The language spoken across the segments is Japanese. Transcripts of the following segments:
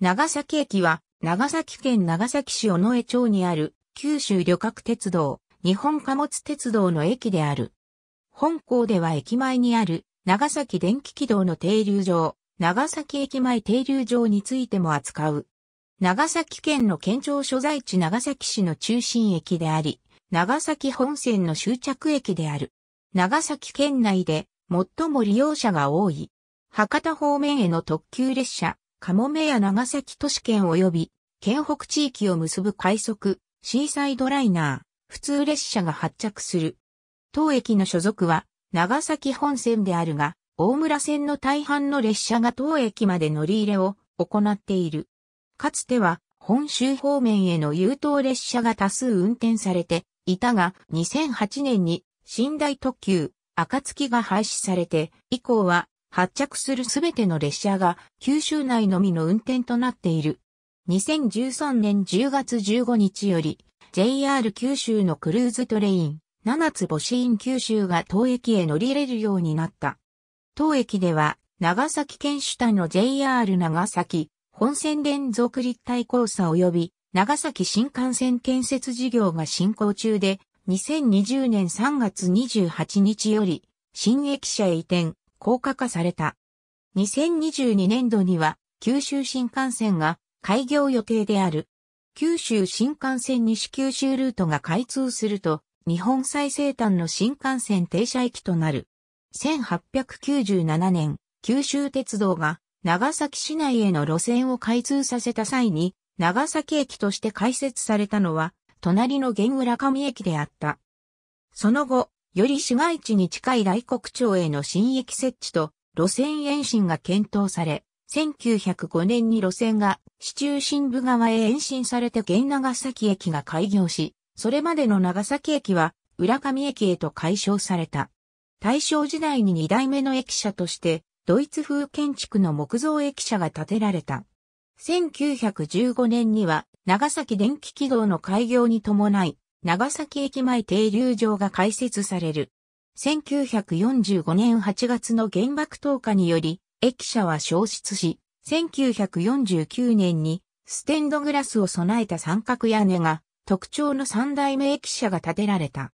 長崎駅は、長崎県長崎市尾上町にある、九州旅客鉄道、日本貨物鉄道の駅である。本校では駅前にある、長崎電気軌道の停留場、長崎駅前停留場についても扱う。長崎県の県庁所在地長崎市の中心駅であり、長崎本線の終着駅である。長崎県内で最も利用者が多い。博多方面への特急列車、カモメや長崎都市圏及び、県北地域を結ぶ快速、シーサイドライナー、普通列車が発着する。当駅の所属は、長崎本線であるが、大村線の大半の列車が当駅まで乗り入れを行っている。かつては、本州方面への優等列車が多数運転されていたが、2008年に寝台特急、暁が廃止されて、以降は発着するすべての列車が九州内のみの運転となっている。2013年10月15日より JR 九州のクルーズトレイン七つ星院九州が当駅へ乗り入れるようになった。当駅では長崎県主体の JR 長崎本線連続立体交差及び長崎新幹線建設事業が進行中で2020年3月28日より新駅舎へ移転高架化された。2022年度には九州新幹線が開業予定である。九州新幹線西九州ルートが開通すると、日本最西端の新幹線停車駅となる。1897年、九州鉄道が長崎市内への路線を開通させた際に、長崎駅として開設されたのは、隣の玄浦上駅であった。その後、より市街地に近い大国町への新駅設置と路線延伸が検討され、1905年に路線が市中心部側へ延伸されて現長崎駅が開業し、それまでの長崎駅は浦上駅へと解消された。大正時代に2代目の駅舎として、ドイツ風建築の木造駅舎が建てられた。1915年には長崎電気軌道の開業に伴い、長崎駅前停留場が開設される。1945年8月の原爆投下により、駅舎は消失し、1949年にステンドグラスを備えた三角屋根が特徴の三代目駅舎が建てられた。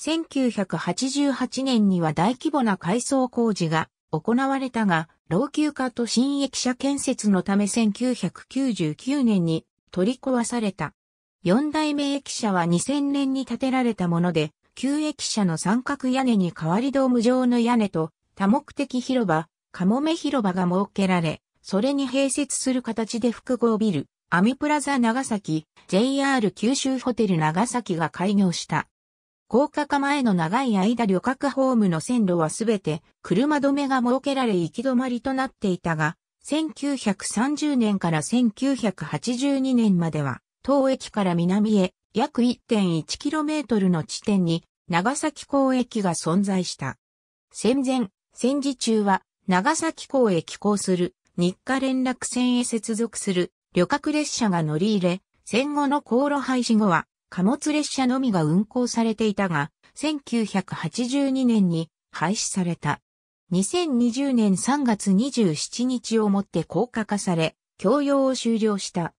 1988年には大規模な改装工事が行われたが、老朽化と新駅舎建設のため1999年に取り壊された。四代目駅舎は2000年に建てられたもので、旧駅舎の三角屋根に代わりドーム状の屋根と多目的広場、カモメ広場が設けられ、それに併設する形で複合ビル、アミプラザ長崎、JR 九州ホテル長崎が開業した。高架化前の長い間旅客ホームの線路はすべて車止めが設けられ行き止まりとなっていたが、1930年から1982年までは東駅から南へ約 1.1km の地点に長崎港駅が存在した。戦前、戦時中は長崎港へ寄港する日課連絡船へ接続する旅客列車が乗り入れ、戦後の航路廃止後は貨物列車のみが運行されていたが、1982年に廃止された。2020年3月27日をもって高架化され、供用を終了した。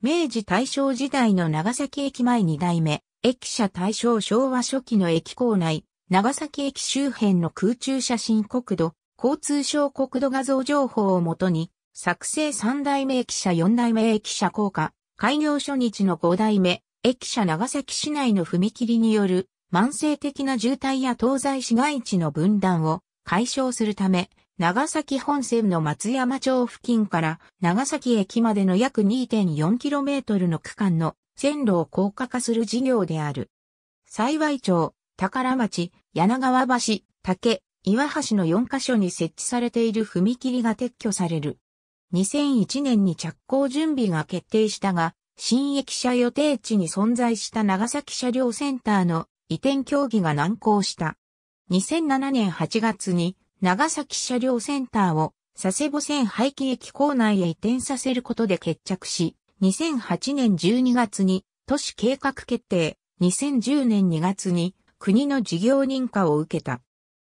明治大正時代の長崎駅前2代目、駅舎大正昭和初期の駅構内、長崎駅周辺の空中写真国土、交通省国土画像情報をもとに、作成3代目駅舎4代目駅舎効果、開業初日の5代目、駅舎長崎市内の踏切による慢性的な渋滞や東西市街地の分断を解消するため、長崎本線の松山町付近から長崎駅までの約 2.4km の区間の線路を高架化する事業である。幸い町、宝町、柳川橋、竹、岩橋の4カ所に設置されている踏切が撤去される。2001年に着工準備が決定したが、新駅舎予定地に存在した長崎車両センターの移転協議が難航した。2007年8月に長崎車両センターを佐世保線廃棄駅構内へ移転させることで決着し、2008年12月に都市計画決定、2010年2月に国の事業認可を受けた。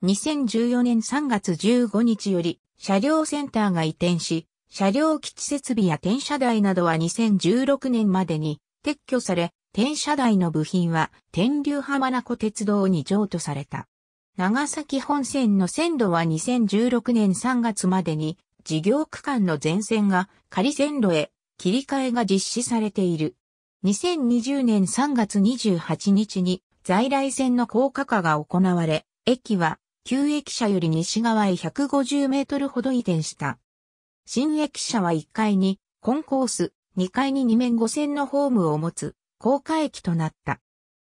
2014年3月15日より車両センターが移転し、車両基地設備や転車台などは2016年までに撤去され、転車台の部品は天竜浜名湖鉄道に譲渡された。長崎本線の線路は2016年3月までに事業区間の全線が仮線路へ切り替えが実施されている。2020年3月28日に在来線の高架化が行われ、駅は旧駅舎より西側へ150メートルほど移転した。新駅舎は1階にコンコース、2階に2面5線のホームを持つ高架駅となった。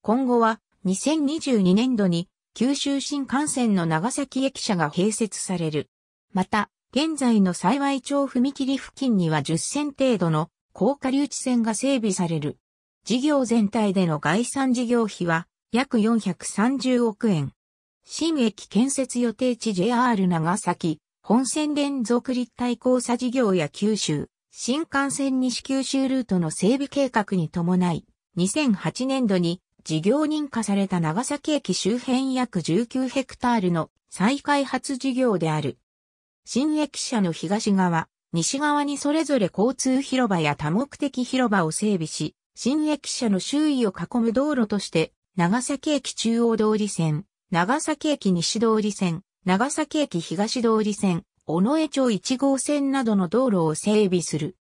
今後は2022年度に九州新幹線の長崎駅舎が併設される。また、現在の幸町踏切付近には10線程度の高下留置線が整備される。事業全体での概算事業費は約430億円。新駅建設予定地 JR 長崎、本線連続立体交差事業や九州、新幹線西九州ルートの整備計画に伴い、2008年度に事業認可された長崎駅周辺約19ヘクタールの再開発事業である。新駅舎の東側、西側にそれぞれ交通広場や多目的広場を整備し、新駅舎の周囲を囲む道路として、長崎駅中央通り線、長崎駅西通り線、長崎駅東通り線、尾上町1号線などの道路を整備する。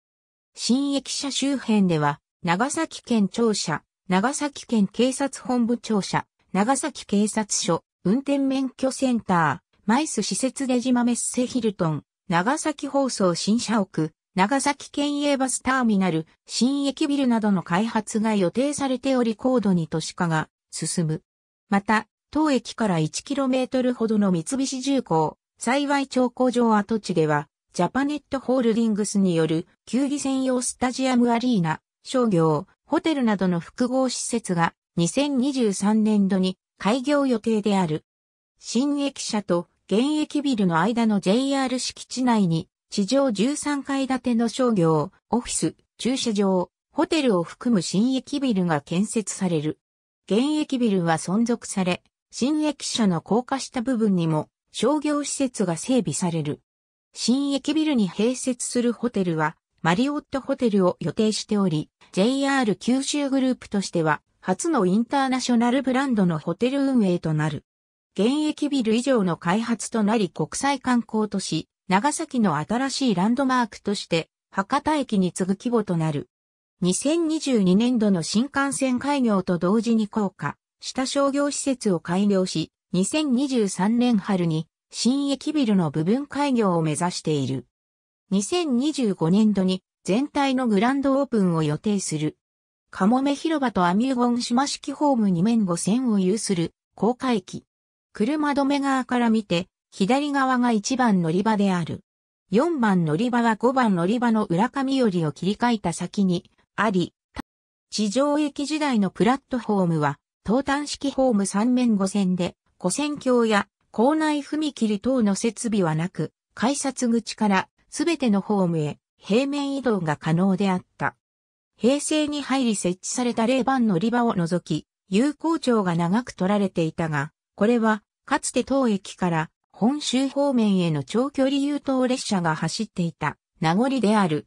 新駅舎周辺では、長崎県庁舎、長崎県警察本部庁舎、長崎警察署、運転免許センター、マイス施設出島メッセヒルトン、長崎放送新社屋、長崎県営バスターミナル、新駅ビルなどの開発が予定されており高度に都市化が進む。また、当駅から 1km ほどの三菱重工、幸い町工場跡地では、ジャパネットホールディングスによる球技専用スタジアムアリーナ、商業、ホテルなどの複合施設が2023年度に開業予定である。新駅舎と現役ビルの間の JR 敷地内に地上13階建ての商業、オフィス、駐車場、ホテルを含む新駅ビルが建設される。現役ビルは存続され、新駅舎の高架下部分にも商業施設が整備される。新駅ビルに併設するホテルはマリオットホテルを予定しており、JR 九州グループとしては、初のインターナショナルブランドのホテル運営となる。現役ビル以上の開発となり国際観光都市、長崎の新しいランドマークとして、博多駅に次ぐ規模となる。2022年度の新幹線開業と同時に降下、した商業施設を開業し、2023年春に新駅ビルの部分開業を目指している。2025年度に全体のグランドオープンを予定する。カモメ広場とアミューゴン島式ホーム2面5線を有する高架駅。車止め側から見て、左側が1番乗り場である。4番乗り場は5番乗り場の浦上よりを切り替えた先にあり、地上駅時代のプラットホームは、東端式ホーム3面5線で、古線橋や港内踏切等の設備はなく、改札口からすべてのホームへ平面移動が可能であった。平成に入り設置された0番乗り場を除き、有効長が長く取られていたが、これは、かつて当駅から本州方面への長距離優等列車が走っていた名残である。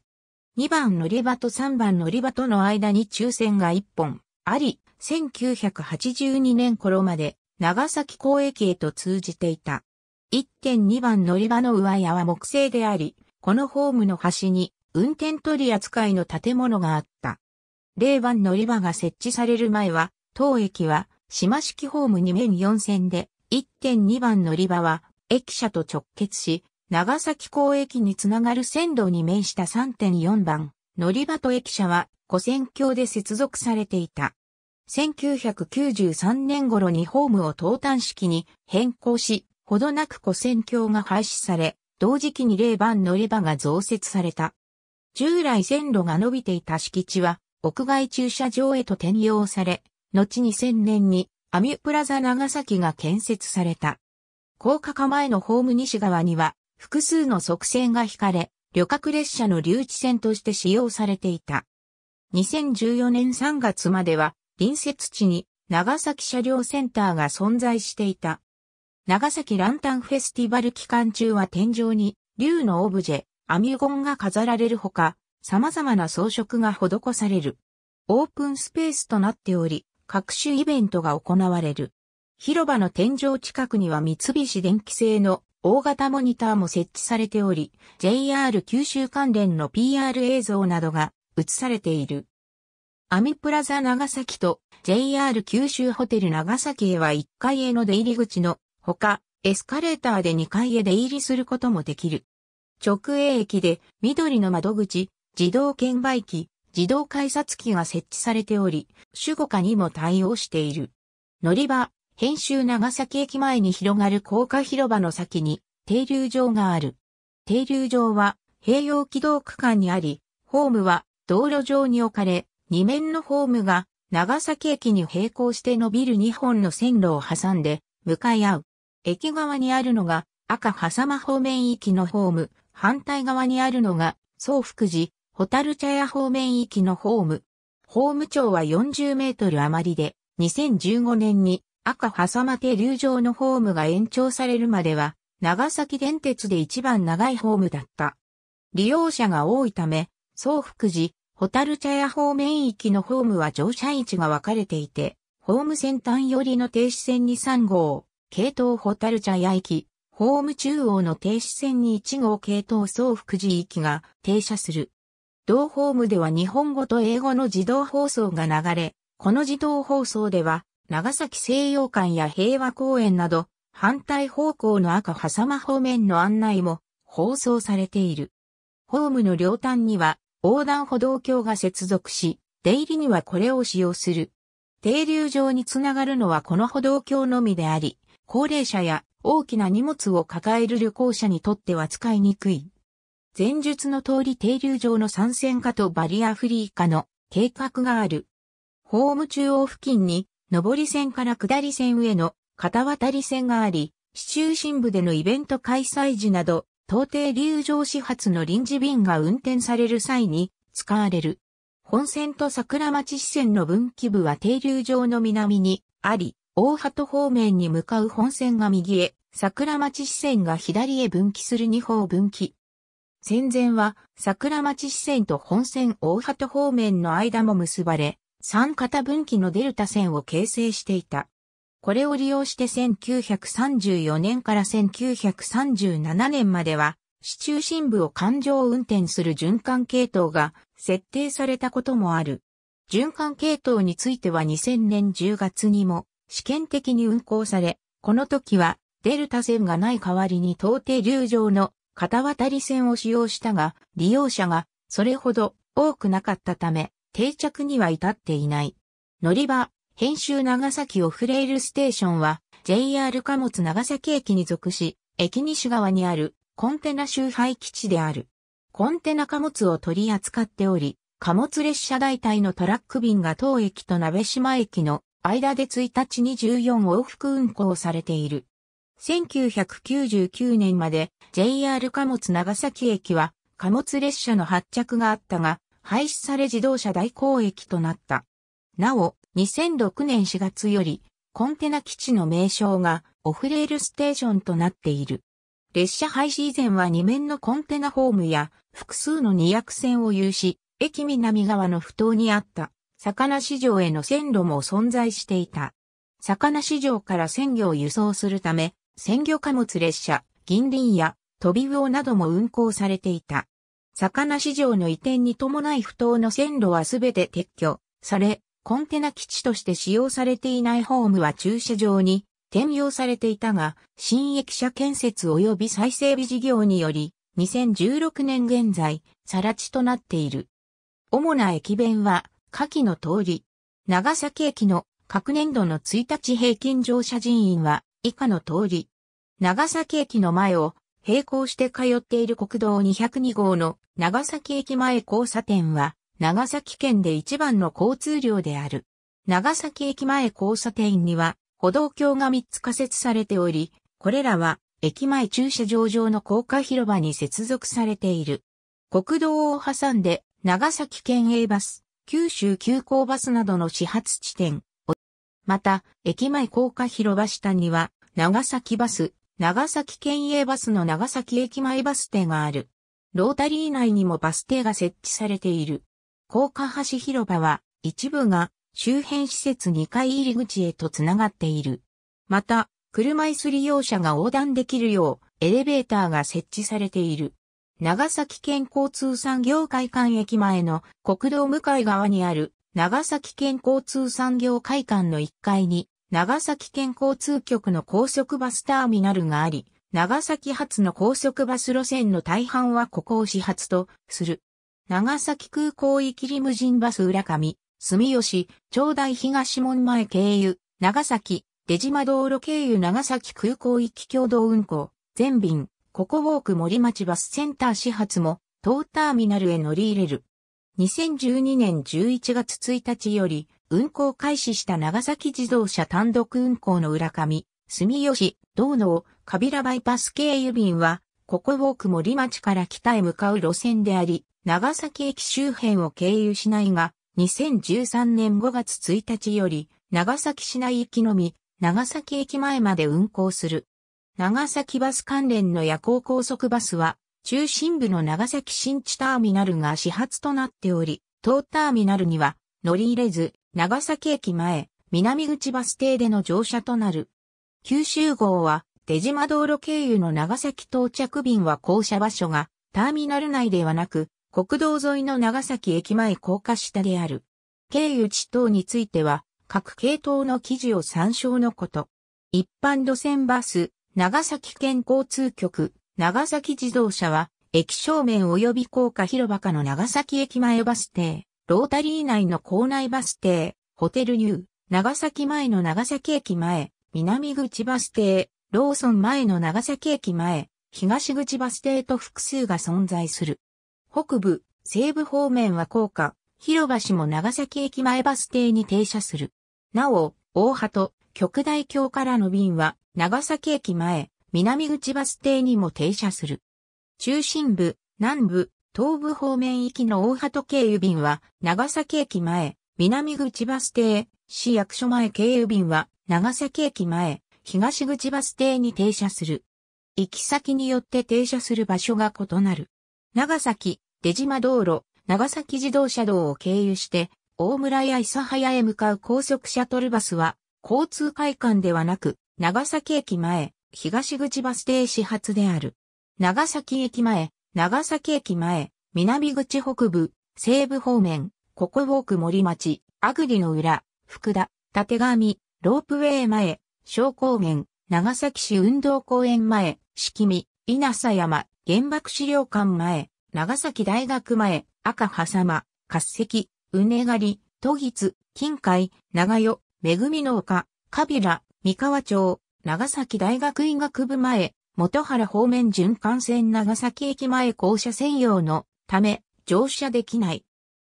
2番乗り場と3番乗り場との間に抽選が1本あり、1982年頃まで長崎港駅へと通じていた。1.2番乗り場の上屋は木製であり、このホームの端に運転取り扱いの建物があった。0番乗り場が設置される前は、当駅は島式ホーム2面4線で、1.2番乗り場は駅舎と直結し、長崎港駅につながる線路に面した3.4番乗り場と駅舎は古線橋で接続されていた。1993年頃にホームを東端式に変更し、ほどなく古線橋が廃止され、同時期に0番乗り場が増設された。従来線路が伸びていた敷地は、屋外駐車場へと転用され、後2000年にアミュプラザ長崎が建設された。高架化前のホーム西側には複数の側線が引かれ、旅客列車の留置線として使用されていた。2014年3月までは隣接地に長崎車両センターが存在していた。長崎ランタンフェスティバル期間中は天井に、竜のオブジェ、アミュゴンが飾られるほか、様々な装飾が施される。オープンスペースとなっており、各種イベントが行われる。広場の天井近くには三菱電機製の大型モニターも設置されており、JR 九州関連の PR 映像などが映されている。アミプラザ長崎と JR 九州ホテル長崎へは1階への出入り口のほか、エスカレーターで2階へ出入りすることもできる。直営駅で緑の窓口、自動券売機、自動改札機が設置されており、守護下にも対応している。乗り場、編集長崎駅前に広がる高架広場の先に停留場がある。停留場は併用軌道区間にあり、ホームは道路上に置かれ、2面のホームが長崎駅に並行して伸びる2本の線路を挟んで向かい合う。駅側にあるのが赤狭間方面行きのホーム、反対側にあるのが総福寺、ホタル茶屋方面行きのホーム。ホーム長は40メートル余りで、2015年に赤狭間停留場のホームが延長されるまでは、長崎電鉄で一番長いホームだった。利用者が多いため、総福寺、ホタル茶屋方面域のホームは乗車位置が分かれていて、ホーム先端寄りの停止線に3号、系統ホタル茶屋駅、ホーム中央の停止線に1号系統総福寺駅が停車する。同ホームでは日本語と英語の自動放送が流れ、この自動放送では、長崎西洋館や平和公園など、反対方向の赤狭間方面の案内も放送されている。ホームの両端には横断歩道橋が接続し、出入りにはこれを使用する。停留場につながるのはこの歩道橋のみであり、高齢者や大きな荷物を抱える旅行者にとっては使いにくい。前述の通り停留場の参戦化とバリアフリー化の計画がある。ホーム中央付近に上り線から下り線への片渡り線があり、市中心部でのイベント開催時など、到底流上始発の臨時便が運転される際に使われる。本線と桜町支線の分岐部は停留場の南にあり、大鳩方面に向かう本線が右へ、桜町支線が左へ分岐する二方分岐。戦前は桜町支線と本線大鳩方面の間も結ばれ、三型分岐のデルタ線を形成していた。これを利用して1934年から1937年までは、市中心部を環状運転する循環系統が設定されたこともある。循環系統については2000年10月にも試験的に運行され、この時はデルタ線がない代わりに到底流上の片渡り線を使用したが、利用者がそれほど多くなかったため、定着には至っていない。乗り場、編集長崎オフレイルステーションは JR 貨物長崎駅に属し、駅西側にあるコンテナ周配基地である。コンテナ貨物を取り扱っており、貨物列車代隊のトラック便が当駅と鍋島駅の間で1日24往復運行されている。1999年まで JR 貨物長崎駅は貨物列車の発着があったが、廃止され自動車代行駅となった。なお、2006年4月より、コンテナ基地の名称がオフレールステーションとなっている。列車廃止以前は2面のコンテナホームや複数の2役線を有し、駅南側の不頭にあった。魚市場への線路も存在していた。魚市場から鮮魚を輸送するため、鮮魚貨物列車、銀輪や飛び魚なども運行されていた。魚市場の移転に伴い不当の線路はすべて撤去され、コンテナ基地として使用されていないホームは駐車場に転用されていたが、新駅舎建設及び再整備事業により、2016年現在、更地となっている。主な駅弁は、下記の通り、長崎駅の各年度の1日平均乗車人員は以下の通り、長崎駅の前を並行して通っている国道202号の長崎駅前交差点は長崎県で一番の交通量である。長崎駅前交差点には歩道橋が3つ仮設されており、これらは駅前駐車場上の高架広場に接続されている。国道を挟んで長崎県営バス、九州急行バスなどの始発地点。また、駅前高架広場下には、長崎バス、長崎県営バスの長崎駅前バス停がある。ロータリー内にもバス停が設置されている。高架橋広場は、一部が周辺施設2階入り口へとつながっている。また、車椅子利用者が横断できるよう、エレベーターが設置されている。長崎県交通産業会館駅前の国道向かい側にある長崎県交通産業会館の1階に長崎県交通局の高速バスターミナルがあり、長崎発の高速バス路線の大半はここを始発とする。長崎空港行きリムジンバス浦上、住吉、長大東門前経由、長崎、出島道路経由長崎空港行き共同運行、全便、ここウォーク森町バスセンター始発も、東ターミナルへ乗り入れる。2012年11月1日より、運行開始した長崎自動車単独運行の浦上、住吉、道能、カビラバイパス経由便は、ここウォーク森町から北へ向かう路線であり、長崎駅周辺を経由しないが、2013年5月1日より、長崎市内行きのみ、長崎駅前まで運行する。長崎バス関連の夜行高速バスは、中心部の長崎新地ターミナルが始発となっており、当ターミナルには乗り入れず、長崎駅前、南口バス停での乗車となる。九州号は、出島道路経由の長崎到着便は降車場所が、ターミナル内ではなく、国道沿いの長崎駅前高架下である。経由地等については、各系統の記事を参照のこと。一般路線バス、長崎県交通局、長崎自動車は、駅正面及び高架広場下の長崎駅前バス停、ロータリー内の校内バス停、ホテルニュー、長崎前の長崎駅前、南口バス停、ローソン前の長崎駅前、東口バス停と複数が存在する。北部、西部方面は高架、広場市も長崎駅前バス停に停車する。なお、大波と極大橋からの便は長崎駅前、南口バス停にも停車する。中心部、南部、東部方面行きの大鳩経由便は、長崎駅前、南口バス停、市役所前経由便は、長崎駅前、東口バス停に停車する。行き先によって停車する場所が異なる。長崎、出島道路、長崎自動車道を経由して、大村や諫早へ向かう高速シャトルバスは、交通会館ではなく、長崎駅前、東口バス停始発である。長崎駅前、長崎駅前、南口北部、西部方面、ここウォーク森町、アグリの裏、福田、縦上、ロープウェイ前、小高原、長崎市運動公園前、敷見、稲佐山、原爆資料館前、長崎大学前、赤狭間、滑石、うねがり、都津、近海、長与、恵みの丘、カビラ、三河町、長崎大学医学部前、元原方面循環線長崎駅前校舎専用のため乗車できない。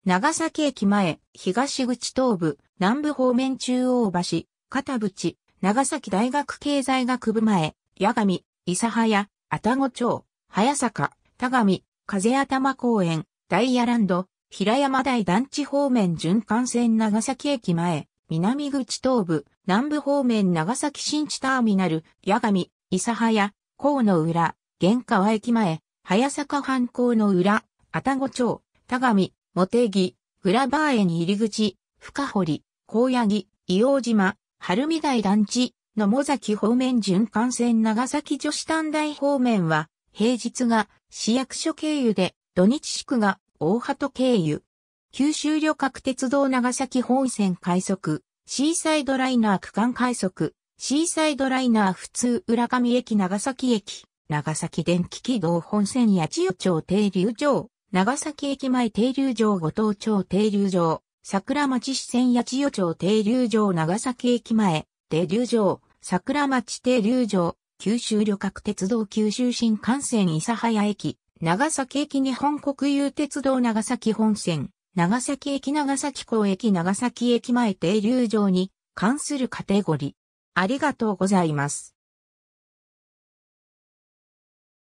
長崎駅前、東口東部、南部方面中央橋、片淵、長崎大学経済学部前、八神、諫早、愛宕町、早坂、田上、風頭公園、ダイヤランド、平山台団地方面循環線長崎駅前、南口東部、南部方面長崎新地ターミナル、八神、諫早、河野浦、玄川駅前、早坂藩港の裏、愛宕町、田上、茂木、ラバー園入り口、深堀、高柳、木、硫島、晴海台団地、野茂崎方面循環線長崎女子短大方面は、平日が市役所経由で、土日宿が大鳩経由。九州旅客鉄道長崎本線快速、シーサイドライナー区間快速、シーサイドライナー普通浦上駅長崎駅、長崎電気軌道本線八千代町停留場、長崎駅前停留場五島町停留場、桜町支線八千代町停留場長崎駅前、停留場、桜町停留場、九州旅客鉄道九州新幹線諫早駅、長崎駅日本国有鉄道長崎本線、長崎駅長崎港駅長崎駅前停留場に関するカテゴリー。ありがとうございます。